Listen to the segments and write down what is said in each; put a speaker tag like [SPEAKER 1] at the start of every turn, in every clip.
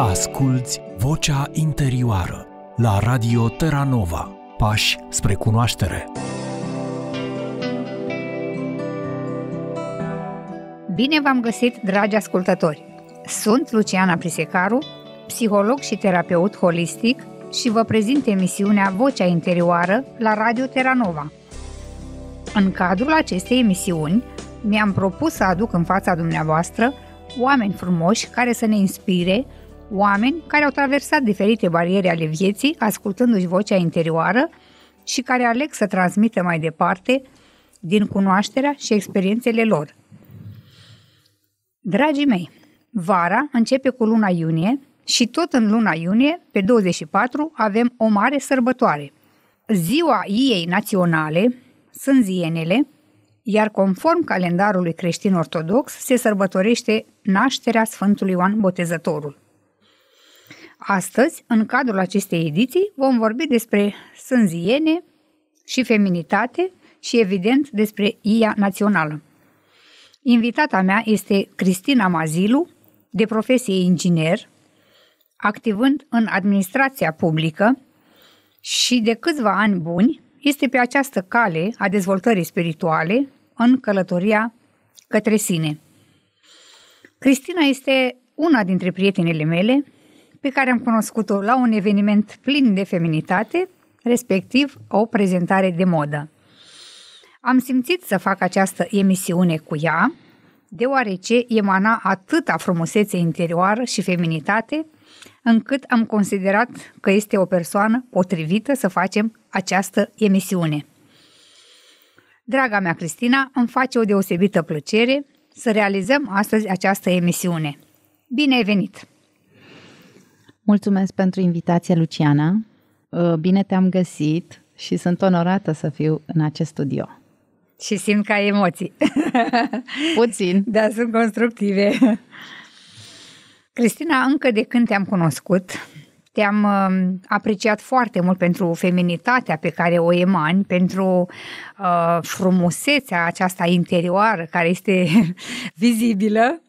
[SPEAKER 1] Asculți Vocea Interioară la Radio Terranova. Pași spre cunoaștere. Bine v-am găsit, dragi ascultători! Sunt Luciana Prisecaru, psiholog și terapeut holistic și vă prezint emisiunea Vocea Interioară la Radio Terranova. În cadrul acestei emisiuni, mi-am propus să aduc în fața dumneavoastră oameni frumoși care să ne inspire oameni care au traversat diferite bariere ale vieții, ascultându-și vocea interioară și care aleg să transmită mai departe din cunoașterea și experiențele lor. Dragii mei, vara începe cu luna iunie și tot în luna iunie, pe 24, avem o mare sărbătoare. Ziua ei naționale sunt zienele, iar conform calendarului creștin ortodox se sărbătorește nașterea Sfântului Ioan Botezătorul. Astăzi, în cadrul acestei ediții, vom vorbi despre sânziene și feminitate și, evident, despre IA națională. Invitata mea este Cristina Mazilu, de profesie inginer, activând în administrația publică și de câțiva ani buni este pe această cale a dezvoltării spirituale în călătoria către sine. Cristina este una dintre prietenele mele pe care am cunoscut-o la un eveniment plin de feminitate, respectiv o prezentare de modă. Am simțit să fac această emisiune cu ea, deoarece emana atâta frumusețe interioară și feminitate, încât am considerat că este o persoană potrivită să facem această emisiune. Draga mea Cristina, îmi face o deosebită plăcere să realizăm astăzi această emisiune. Bine ai venit!
[SPEAKER 2] Mulțumesc pentru invitația Luciana. Uh, bine te-am găsit și sunt onorată să fiu în acest studio.
[SPEAKER 1] Și simt ca emoții. Puțin. Dar sunt constructive. Cristina, încă de când te-am cunoscut, te-am um, apreciat foarte mult pentru feminitatea pe care o emani, pentru uh, frumusețea aceasta interioară care este vizibilă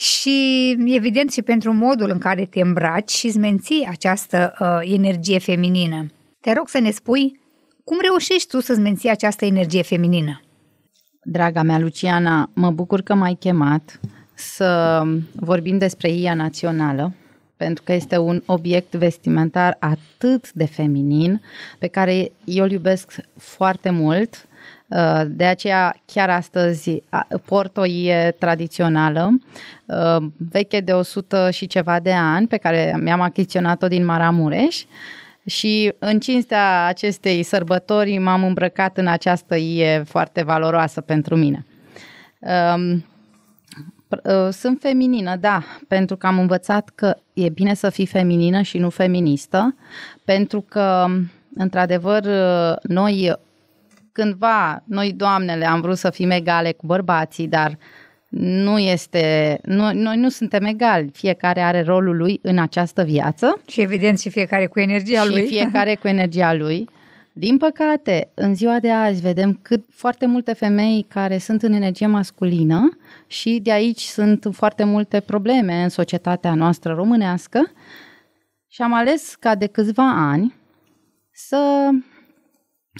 [SPEAKER 1] și evident și pentru modul în care te îmbraci și îți menții această uh, energie feminină. Te rog să ne spui cum reușești tu să-ți menții această energie feminină. Draga
[SPEAKER 2] mea, Luciana, mă bucur că m-ai chemat să vorbim despre IA națională, pentru că este un obiect vestimentar atât de feminin, pe care eu îl iubesc foarte mult Uh, de aceea, chiar astăzi, Porto e tradițională, uh, veche de 100 și ceva de ani, pe care mi-am achiziționat-o din Maramureș. Și în cinstea acestei sărbători m-am îmbrăcat în această ie foarte valoroasă pentru mine. Um, uh, sunt feminină, da, pentru că am învățat că e bine să fii feminină și nu feministă, pentru că, într-adevăr, noi cândva noi, doamnele, am vrut să fim egale cu bărbații, dar nu este, nu, noi nu suntem egali, fiecare are rolul lui în această viață. Și evident și fiecare cu energia și lui. Și fiecare cu energia lui. Din păcate, în ziua de azi vedem cât foarte multe femei care sunt în energie masculină și de aici sunt foarte multe probleme în societatea noastră românească și am ales ca de câțiva ani să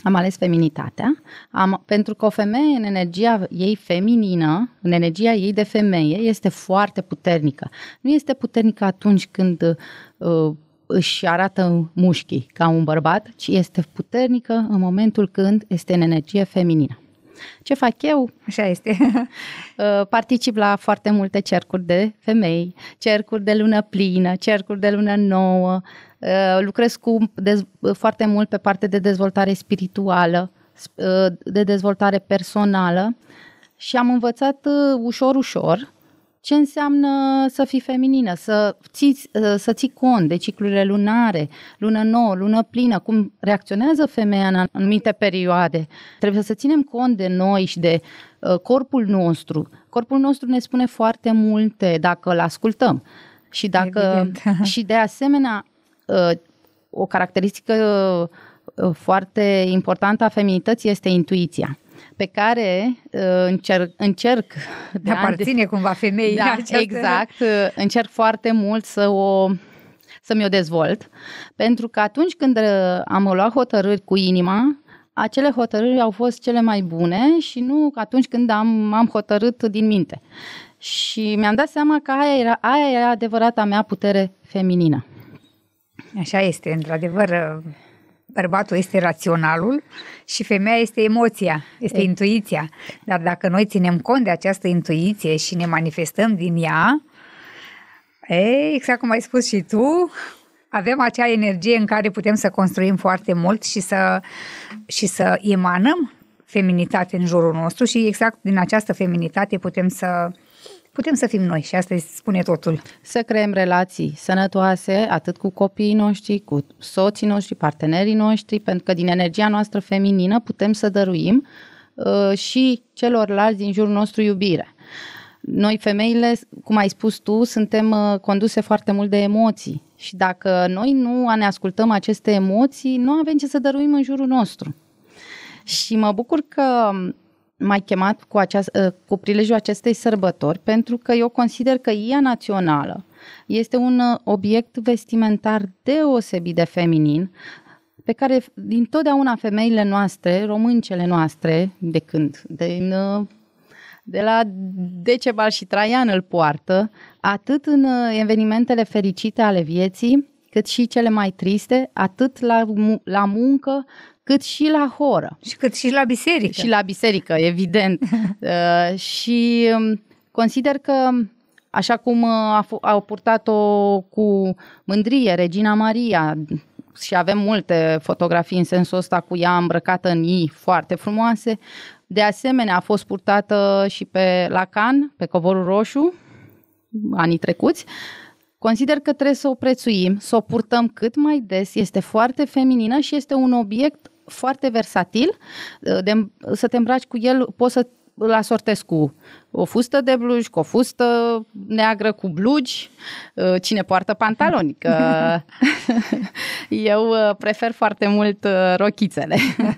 [SPEAKER 2] am ales feminitatea, am, pentru că o femeie în energia ei feminină, în energia ei de femeie, este foarte puternică. Nu este puternică atunci când uh, își arată mușchii ca un bărbat, ci este puternică în momentul când este în energie feminină. Ce fac eu? Așa este. Uh, particip la foarte multe cercuri de femei, cercuri de lună plină, cercuri de lună nouă, Eh, lucrez cu dez- foarte mult pe parte de dezvoltare spirituală, eh, de dezvoltare personală și am învățat eh, ușor, ușor ce înseamnă să fii feminină, să ții, să ții cont de ciclurile lunare, lună nouă, lună plină, cum reacționează femeia în anumite perioade. Trebuie să ținem cont de noi și de corpul nostru. Corpul nostru ne spune foarte multe dacă îl ascultăm. Și dacă și de asemenea o caracteristică uh, uh, foarte importantă a feminității este intuiția pe care uh, încerc, încerc de aparține de,
[SPEAKER 1] cumva femeii da, această... exact,
[SPEAKER 2] încerc foarte mult să o să mi-o dezvolt, pentru că atunci când am luat hotărâri cu inima, acele hotărâri au fost cele mai bune și nu atunci când am, am hotărât din minte. Și mi-am dat seama că aia era, aia era adevărata mea putere feminină. Așa este, într-adevăr, bărbatul
[SPEAKER 1] este raționalul și femeia este emoția, este e. intuiția. Dar dacă noi ținem cont de această intuiție și ne manifestăm din ea, e, exact cum ai spus și tu, avem acea energie în care putem să construim foarte mult și să, și să emanăm feminitate în jurul nostru și exact din
[SPEAKER 2] această feminitate putem să putem să fim noi și asta îi spune totul. Să creăm relații sănătoase, atât cu copiii noștri, cu soții noștri, partenerii noștri, pentru că din energia noastră feminină putem să dăruim uh, și celorlalți din jurul nostru iubire. Noi femeile, cum ai spus tu, suntem uh, conduse foarte mult de emoții și dacă noi nu ne ascultăm aceste emoții, nu avem ce să dăruim în jurul nostru. Și mă bucur că mai chemat cu, aceast, uh, cu prilejul acestei sărbători, pentru că eu consider că ea națională este un uh, obiect vestimentar deosebit de feminin, pe care din totdeauna femeile noastre, româncele noastre, de când? De, uh, de la Decebal și Traian îl poartă, atât în evenimentele fericite ale vieții, cât și cele mai triste, atât la, la muncă, cât și la horă. Și cât și la biserică. Și la biserică, evident. uh, și um, consider că așa cum uh, a, purtat-o cu mândrie Regina Maria și avem multe fotografii în sensul ăsta cu ea îmbrăcată în ei foarte frumoase. De asemenea, a fost purtată și pe Lacan, pe covorul roșu, anii trecuți. Consider că trebuie să o prețuim, să o purtăm cât mai des, este foarte feminină și este un obiect foarte versatil, uh, de, să te îmbraci cu el, poți să îl asortezi cu o fustă de blugi, cu o fustă neagră cu blugi, uh, cine poartă pantaloni, că eu uh, prefer foarte mult rochițele.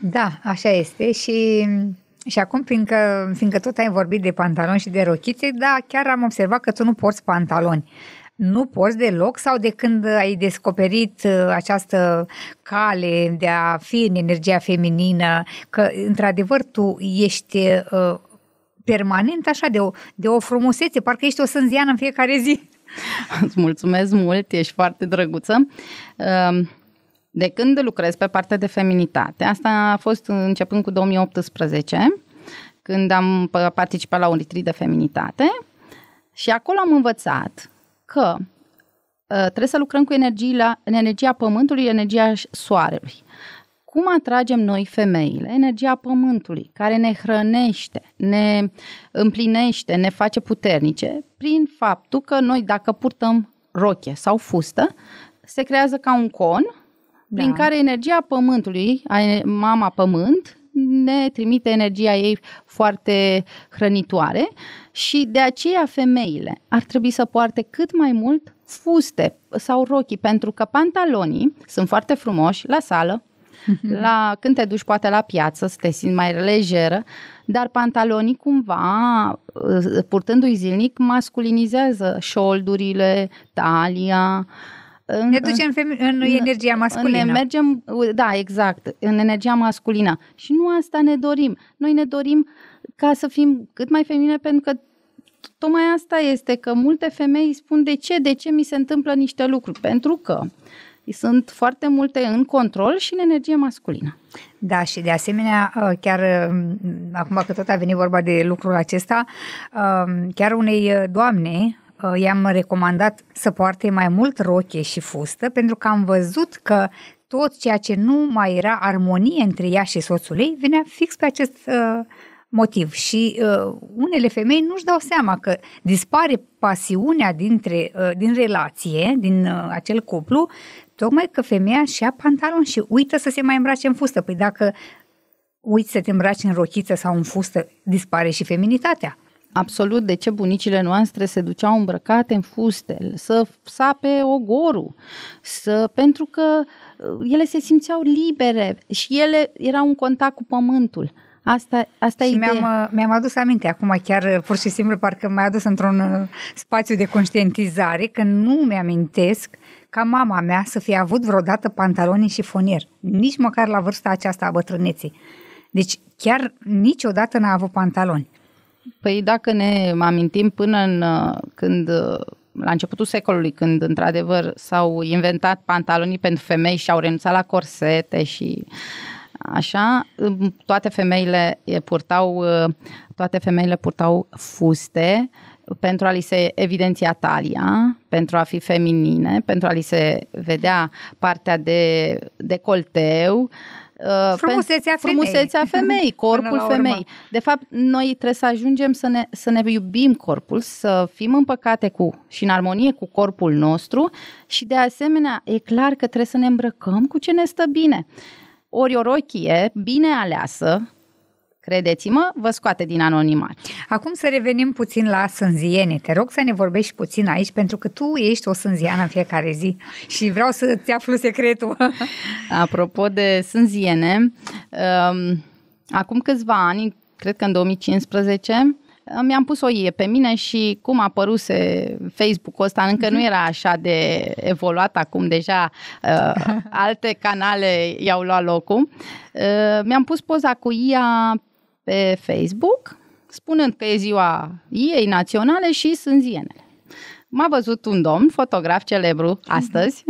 [SPEAKER 1] Da, așa este și și acum, fiindcă, fiindcă tot ai vorbit de pantaloni și de rochițe, da, chiar am observat că tu nu porți pantaloni nu poți deloc sau de când ai descoperit uh, această cale de a fi în energia feminină, că într-adevăr tu ești uh, permanent așa de o, de o frumusețe, parcă ești o sânziană în fiecare
[SPEAKER 2] zi. Îți mulțumesc mult, ești foarte drăguță. Um, de când lucrez pe partea de feminitate, asta a fost începând cu 2018, când am uh, participat la un litri de feminitate și acolo am învățat că uh, trebuie să lucrăm cu în energia pământului, energia soarelui. Cum atragem noi femeile? Energia pământului, care ne hrănește, ne împlinește, ne face puternice, prin faptul că noi, dacă purtăm roche sau fustă, se creează ca un con da. prin care energia pământului, mama pământ, ne trimite energia ei foarte hrănitoare și de aceea femeile ar trebui să poarte cât mai mult fuste sau rochii, pentru că pantalonii sunt foarte frumoși la sală, mhm. la, când te duci poate la piață să te simți mai lejeră, dar pantalonii cumva, ă, purtându-i zilnic, masculinizează șoldurile, talia, în, ne ducem în, în, în energia masculină. Ne mergem, da, exact, în energia masculină. Și nu asta ne dorim. Noi ne dorim ca să fim cât mai feminine pentru că tocmai asta este că multe femei spun de ce, de ce mi se întâmplă niște lucruri. Pentru că sunt foarte multe în control și în energie masculină. Da, și de asemenea, uh, chiar um, acum
[SPEAKER 1] că tot a venit vorba de lucrul acesta, um, chiar unei uh, doamne Uh, i-am recomandat să poarte mai mult roche și fustă pentru că am văzut că tot ceea ce nu mai era armonie între ea și soțul ei venea fix pe acest uh, motiv. Și uh, unele femei nu-și dau seama că dispare pasiunea dintre, uh, din relație, din uh, acel cuplu, tocmai că femeia și ia pantalon și uită să se mai îmbrace în fustă. Păi dacă uiți să te îmbraci în rochiță sau în
[SPEAKER 2] fustă, dispare și feminitatea absolut de ce bunicile noastre se duceau îmbrăcate în fuste, să sape ogorul, să, pentru că uh, ele se simțeau libere și ele erau în contact cu pământul. Asta, asta și e mi-am, uh,
[SPEAKER 1] mi-am adus aminte acum, chiar uh, pur și simplu, parcă m-ai adus într-un spațiu de conștientizare, că nu mi-amintesc ca mama mea să fie avut vreodată pantaloni și fonier, nici măcar la vârsta aceasta a bătrâneții. Deci chiar niciodată
[SPEAKER 2] n-a avut pantaloni. Păi dacă ne amintim până în uh, când uh, la începutul secolului, când într-adevăr s-au inventat pantalonii pentru femei și au renunțat la corsete și așa, toate femeile purtau, uh, toate femeile purtau fuste pentru a li se evidenția talia, pentru a fi feminine, pentru a li se vedea partea de decolteu, uh, Uh, frumusețea, femei. frumusețea femei, corpul femei. De fapt, noi trebuie să ajungem să ne, să ne iubim corpul, să fim împăcate cu și în armonie cu corpul nostru și de asemenea e clar că trebuie să ne îmbrăcăm cu ce ne stă bine. Ori o rochie bine aleasă, Credeți-mă, vă scoate din anonimat. Acum să revenim puțin la sânziene. Te rog să ne vorbești puțin
[SPEAKER 1] aici, pentru că tu ești o sânziană în fiecare zi și vreau să-ți aflu secretul.
[SPEAKER 2] Apropo de sânziene, um, acum câțiva ani, cred că în 2015, mi-am um, pus o ie pe mine și cum a păruse Facebook-ul ăsta, încă nu mhm. era așa de evoluat acum, deja uh, alte canale i-au luat locul. Uh, mi-am pus poza cu ia pe Facebook, spunând că e ziua ei naționale și sunt zienele. M-a văzut un domn, fotograf celebru, astăzi,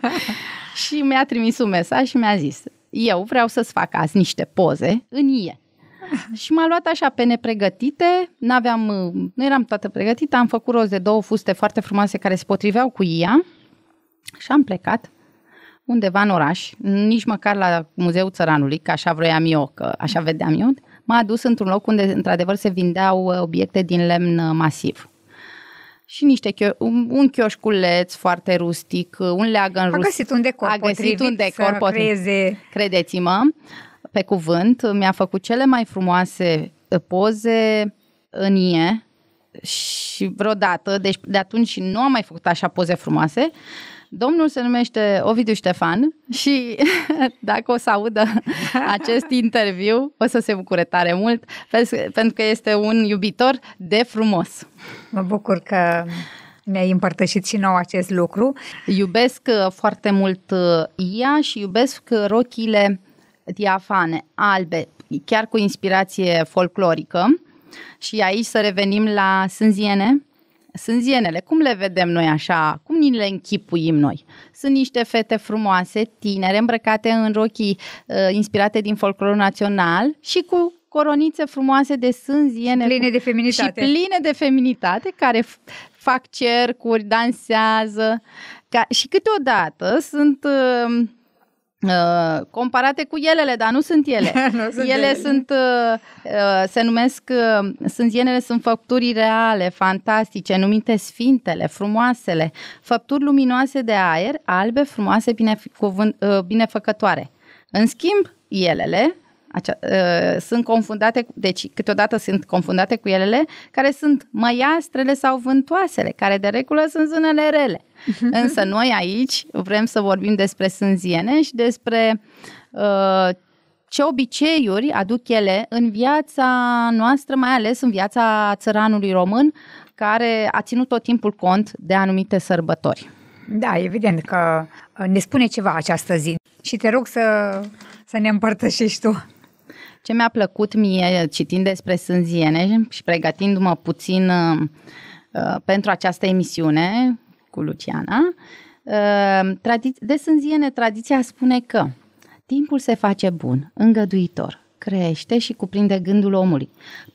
[SPEAKER 2] și mi-a trimis un mesaj și mi-a zis eu vreau să-ți fac azi niște poze în ie. Și m-a luat așa pe nepregătite, n-aveam, nu eram toată pregătită, am făcut roz de două fuste foarte frumoase care se potriveau cu ea și am plecat undeva în oraș, nici măcar la Muzeul Țăranului, că așa vroiam eu, că așa vedeam eu, m-a adus într-un loc unde, într-adevăr, se vindeau uh, obiecte din lemn uh, masiv și niște chio- un, un chioșculeț foarte rustic, uh, un leagăn rustic. A găsit un decor a găsit un decor potrivit. creeze... Credeți-mă, pe cuvânt, mi-a făcut cele mai frumoase poze în ie și vreodată, deci de atunci nu am mai făcut așa poze frumoase Domnul se numește Ovidiu Ștefan și dacă o să audă acest interviu, o să se bucure tare mult, pentru că este un iubitor de frumos. Mă bucur că mi-ai împărtășit și nou acest lucru. Iubesc uh, foarte mult ea uh, și iubesc rochile diafane, albe, chiar cu inspirație folclorică. Și aici să revenim la sânziene, sunt zienele, cum le vedem noi așa, cum ni le închipuim noi? Sunt niște fete frumoase, tinere, îmbrăcate în rochii uh, inspirate din folclorul național și cu coronițe frumoase de sânziene. Pline de feminitate. Și pline de feminitate, care f- fac cercuri, dansează. Ca, și câteodată sunt... Uh, Uh, comparate cu elele, dar nu sunt ele. nu sunt ele, ele sunt, uh, uh se numesc, uh, sunt zienele, sunt făpturi reale, fantastice, numite sfintele, frumoasele, făpturi luminoase de aer, albe, frumoase, binef- cuvânt, uh, binefăcătoare. În schimb, elele acea, uh, sunt confundate, deci câteodată sunt confundate cu elele, care sunt măiastrele sau vântoasele, care de regulă sunt zânele rele. Însă noi aici vrem să vorbim despre sânziene și despre uh, ce obiceiuri aduc ele în viața noastră, mai ales în viața țăranului român, care a ținut tot timpul cont de anumite sărbători. Da, evident că ă, ne spune ceva această zi și te rog să, să ne împărtășești tu. Ce mi-a plăcut mie eh, citind despre sânziene și pregătindu-mă puțin uh, pentru această emisiune cu Luciana, uh, tradi- de sânziene tradiția spune că timpul se face bun, îngăduitor, crește și cuprinde gândul omului,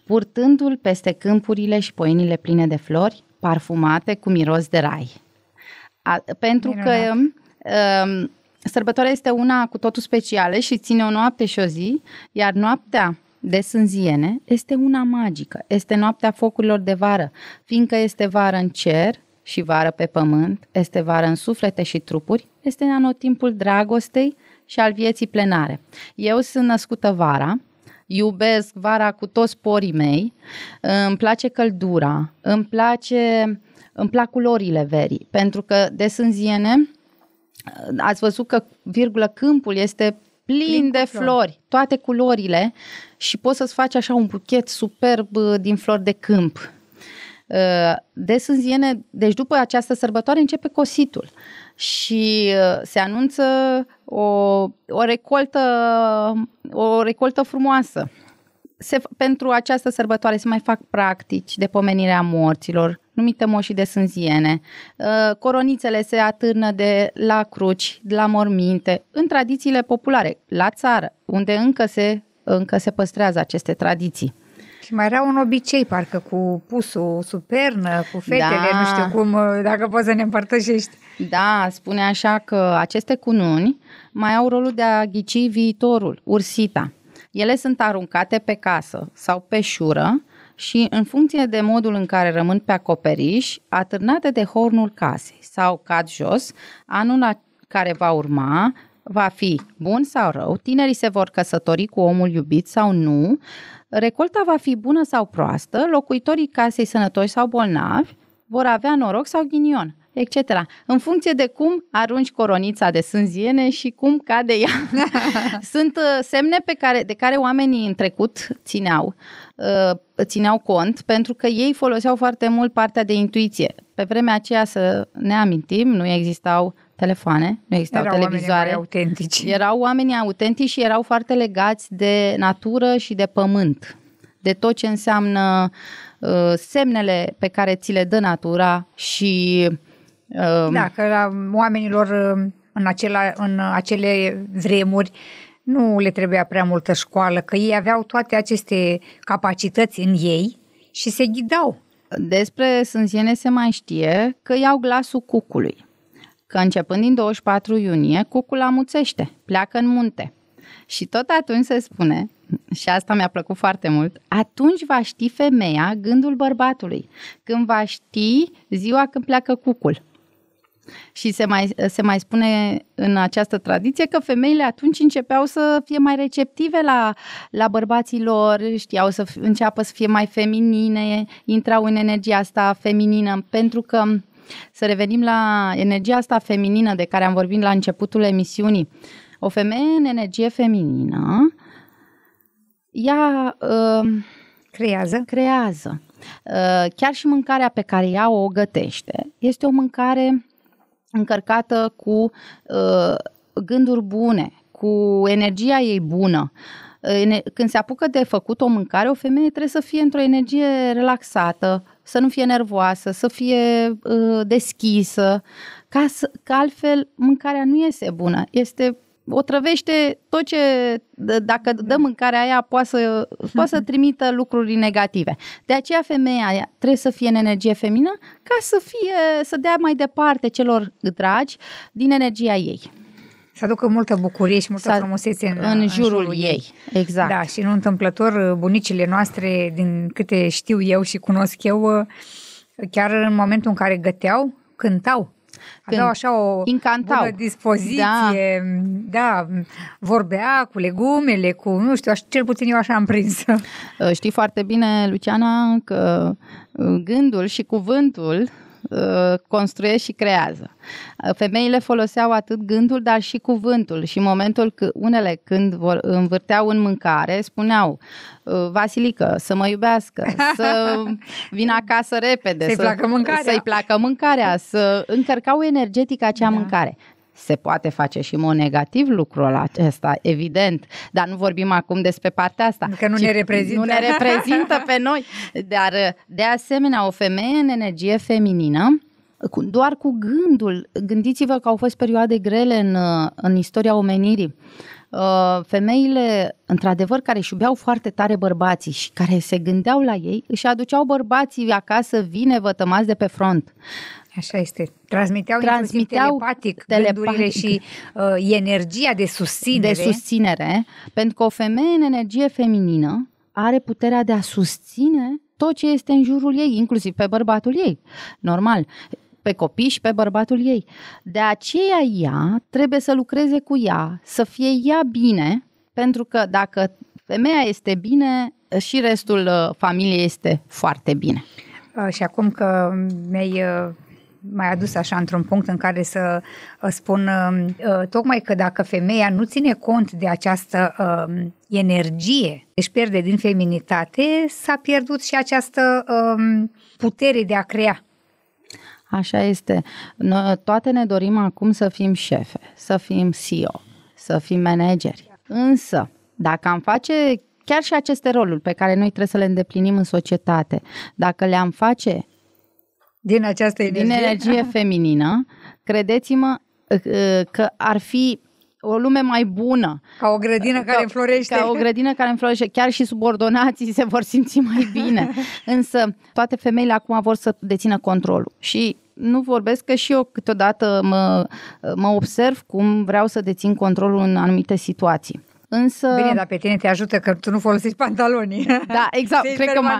[SPEAKER 2] purtându-l peste câmpurile și poenile pline de flori, parfumate cu miros de rai. A, pentru Minunat. că sărbătoarea este una cu totul specială și ține o noapte și o zi, iar noaptea de sânziene este una magică, este noaptea focurilor de vară, fiindcă este vară în cer și vară pe pământ, este vară în suflete și trupuri, este în anotimpul dragostei și al vieții plenare. Eu sunt născută vara, iubesc vara cu toți porii mei, îmi place căldura, îmi place îmi plac culorile verii, pentru că de sânziene ați văzut că, virgulă, câmpul este plin, plin de flori. flori, toate culorile și poți să-ți faci așa un buchet superb uh, din flori de câmp. Uh, des în ziene, deci după această sărbătoare începe cositul și uh, se anunță o, o, recoltă, o recoltă frumoasă se, pentru această sărbătoare se mai fac practici de pomenire a morților, numite moșii de sânziene. Uh, coronițele se atârnă de la cruci, de la morminte, în tradițiile populare, la țară, unde încă se, încă se păstrează aceste tradiții. Și mai era un obicei, parcă, cu pusul sub pernă, cu fetele, da. nu știu cum, uh, dacă poți să ne împărtășești. Da, spune așa că aceste cununi mai au rolul de a ghici viitorul, ursita. Ele sunt aruncate pe casă sau pe șură și în funcție de modul în care rămân pe acoperiș, atârnate de hornul casei sau cad jos, anul care va urma va fi bun sau rău, tinerii se vor căsători cu omul iubit sau nu, recolta va fi bună sau proastă, locuitorii casei sănătoși sau bolnavi vor avea noroc sau ghinion etc. În funcție de cum arunci coronița de sânziene și cum cade ea. Sunt uh, semne pe care, de care oamenii în trecut țineau uh, țineau cont pentru că ei foloseau foarte mult partea de intuiție. Pe vremea aceea, să ne amintim, nu existau telefoane, nu existau erau televizoare. Erau autentici. Erau oamenii autentici și erau foarte legați de natură și de pământ, de tot ce înseamnă uh, semnele pe care ți le dă natura și Um, da,
[SPEAKER 1] că oamenilor um, în, acela, în
[SPEAKER 2] acele
[SPEAKER 1] vremuri nu le trebuia prea multă școală, că ei aveau toate aceste
[SPEAKER 2] capacități în ei și se ghidau. Despre sânziene se mai știe că iau glasul cucului, că începând din 24 iunie, cucul amuțește, pleacă în munte. Și tot atunci se spune, și asta mi-a plăcut foarte mult, atunci va ști femeia gândul bărbatului, când va ști ziua când pleacă cucul. Și se mai, se mai spune în această tradiție că femeile atunci începeau să fie mai receptive la, la bărbații lor, știau să înceapă să fie mai feminine, intrau în energia asta feminină, pentru că să revenim la energia asta feminină de care am vorbit la începutul emisiunii. O femeie în energie feminină, ea uh, creează, creează. Uh, chiar și mâncarea pe care ea o gătește este o mâncare încărcată cu uh, gânduri bune, cu energia ei bună. Uh, când se apucă de făcut o mâncare, o femeie trebuie să fie într-o energie relaxată, să nu fie nervoasă, să fie uh, deschisă, ca să, că altfel mâncarea nu este bună. Este otrăvește tot ce, dacă dă da. mâncarea aia, poate să, poate să trimită lucruri negative. De aceea femeia aia trebuie să fie în energie femină ca să, fie, să dea mai departe celor dragi din energia ei. Să aducă multă bucurie și multă frumusețe în, în, jurul, în jurul ei. ei.
[SPEAKER 1] Exact. Da, și nu întâmplător bunicile noastre, din câte știu eu și cunosc eu, chiar în momentul în care găteau, cântau Aveau așa o incantau. bună dispoziție, da.
[SPEAKER 2] da, vorbea cu legumele, cu, nu știu, cel puțin eu așa am prins. Uh, știi foarte bine, Luciana, că uh, gândul și cuvântul Uh, construiesc și creează. Uh, femeile foloseau atât gândul, dar și cuvântul și momentul că unele când vor, învârteau în mâncare, spuneau uh, Vasilică, să mă iubească, să vină acasă repede, să-i să, placă mâncarea. să-i placă mâncarea, să încărcau energetic acea da. mâncare. Se poate face și mod negativ lucrul acesta, evident, dar nu vorbim acum despre partea asta. Că nu ne reprezintă. Nu ne reprezintă pe noi. Dar, de asemenea, o femeie în energie feminină, doar cu gândul, gândiți-vă că au fost perioade grele în, în istoria omenirii. Uh, femeile, într-adevăr, care își iubeau foarte tare bărbații și care se gândeau la ei, își aduceau bărbații acasă, vine, vă tămați de pe front. Uh, Așa este. Transmiteau, transmiteau telepatic, telepatic. și uh, energia de susținere. De susținere, pentru că o femeie în energie feminină are puterea de a susține tot ce este în jurul ei, inclusiv pe bărbatul ei. Normal pe copii și pe bărbatul ei. De aceea ea trebuie să lucreze cu ea, să fie ea bine, pentru că dacă femeia este bine, și restul uh, familiei este foarte bine. Uh, și acum că mi-ai
[SPEAKER 1] uh, mai adus așa într-un punct în care să uh, spun um, uh, tocmai că dacă femeia nu ține cont de această um, energie, își pierde din feminitate, s-a pierdut și această um, putere de a crea.
[SPEAKER 2] Așa este. Noi toate ne dorim acum să fim șefe, să fim CEO, să fim manageri. Însă, dacă am face chiar și aceste roluri pe care noi trebuie să le îndeplinim în societate, dacă le-am face din această energie? Din energie feminină. Credeți-mă uh, că ar fi o lume mai bună. Ca o grădină ca, care înflorește. Ca o grădină care înflorește. Chiar și subordonații se vor simți mai bine. Însă toate femeile acum vor să dețină controlul. Și nu vorbesc că și eu câteodată mă, mă observ cum vreau să dețin controlul în anumite situații. Însă... Bine, dar pe tine te ajută că tu nu folosești pantaloni. Da, exact. Ești cred că ma,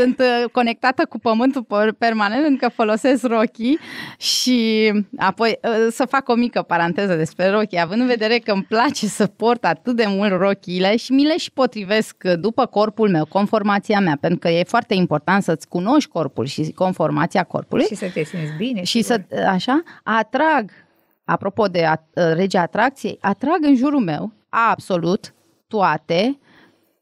[SPEAKER 2] sunt uh, conectată cu pământul permanent încă folosesc rochii și apoi uh, să fac o mică paranteză despre rochii, având în vedere că îmi place să port atât de mult rochiile și mi le și potrivesc uh, după corpul meu, conformația mea, pentru că e foarte important să-ți cunoști corpul și conformația corpului. Și să te simți bine. Și sigur. să, așa, atrag apropo de a, rege atracției, atrag în jurul meu absolut toate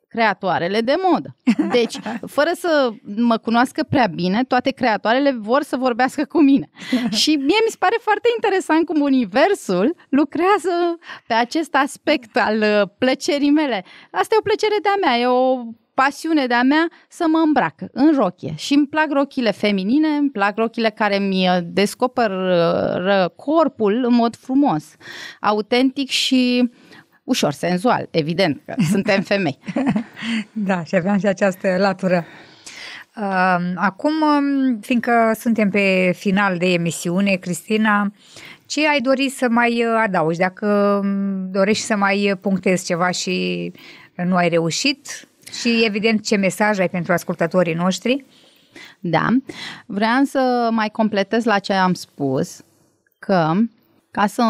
[SPEAKER 2] creatoarele de modă. Deci, fără să mă cunoască prea bine, toate creatoarele vor să vorbească cu mine. Și mie mi se pare foarte interesant cum universul lucrează pe acest aspect al uh, plăcerii mele. Asta e o plăcere de-a mea, e o pasiune de-a mea să mă îmbrac în rochie. Și îmi plac rochile feminine, îmi plac rochile care mi uh, descoperă uh, corpul în mod frumos, autentic și uh, ușor senzual, evident că suntem femei. da, și aveam și această
[SPEAKER 1] latură. Um, acum, um, fiindcă suntem pe final de emisiune, Cristina, ce ai dori să mai uh, adaugi? Dacă um, dorești să mai punctezi ceva și nu ai reușit și, evident, ce mesaj
[SPEAKER 2] ai pentru ascultătorii noștri? Da, vreau să mai completez la ce am spus, că ca să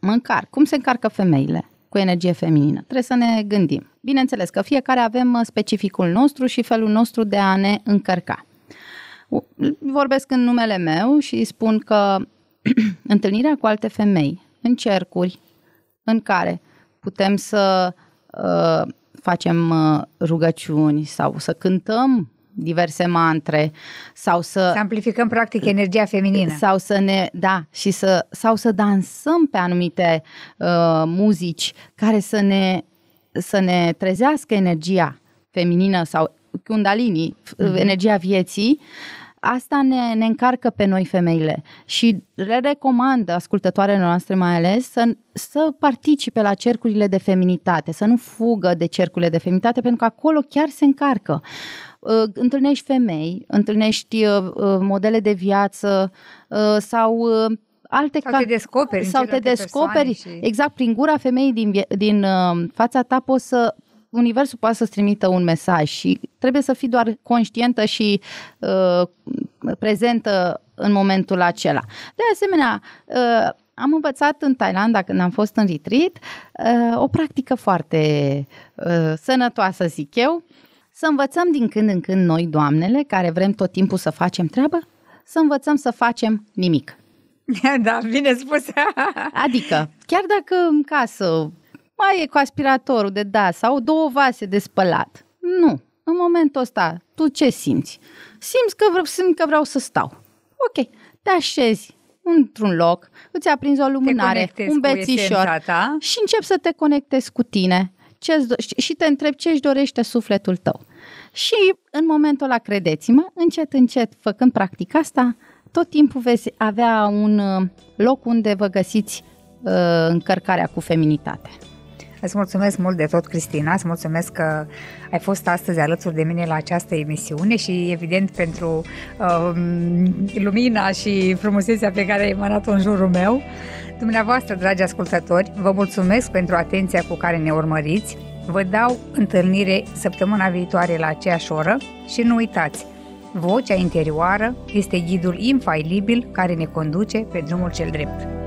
[SPEAKER 2] mă încarc, cum se încarcă femeile? cu energie feminină. Trebuie să ne gândim. Bineînțeles că fiecare avem uh, specificul nostru și felul nostru de a ne încărca. Vorbesc în numele meu și spun că întâlnirea cu alte femei în cercuri în care putem să uh, facem uh, rugăciuni sau să cântăm diverse mantre sau să... Să amplificăm practic energia feminină. Sau să ne, da, și să, sau să dansăm pe anumite uh, muzici care să ne, să ne trezească energia feminină sau kundalini, mm-hmm. energia vieții, uh, asta ne, ne încarcă pe noi femeile și le recomand ascultătoarele noastre mai ales să, să participe la cercurile de feminitate, să nu fugă de cercurile de feminitate, pentru că acolo chiar se încarcă. Uh, întâlnești femei, întâlnești uh, uh, modele de viață sau alte sau ca... te descoperi sau te descoperi și... exact prin gura femeii din, din fața ta poți să universul poate să-ți trimită un mesaj și trebuie să fii doar conștientă și uh, prezentă în momentul acela. De asemenea, uh, am învățat în Thailanda, când am fost în retreat, uh, o practică foarte uh, sănătoasă, zic eu, să învățăm din când în când noi, doamnele, care vrem tot timpul să facem treabă, să învățăm să facem nimic. Da, bine spus. adică, chiar dacă în casă mai e cu aspiratorul de da sau două vase de spălat. Nu. În momentul ăsta, tu ce simți? Simți că vreau, simt că vreau să stau. Ok, te așezi într-un loc, îți aprinzi o lumânare, un bețișor și începi să te conectezi cu tine do- și te întrebi ce își dorește sufletul tău. Și în momentul ăla, credeți-mă, încet, încet, făcând practica asta, tot timpul vezi avea un uh, loc unde vă găsiți uh, încărcarea cu feminitate.
[SPEAKER 1] Îți mulțumesc mult de tot, Cristina, îți mulțumesc că ai fost astăzi alături de mine la această emisiune și, evident, pentru um, lumina și frumusețea pe care ai emanat-o în jurul meu. Dumneavoastră, dragi ascultători, vă mulțumesc pentru atenția cu care ne urmăriți. Vă dau întâlnire săptămâna viitoare la aceeași oră și nu uitați, vocea interioară este ghidul infailibil care ne conduce pe drumul cel drept.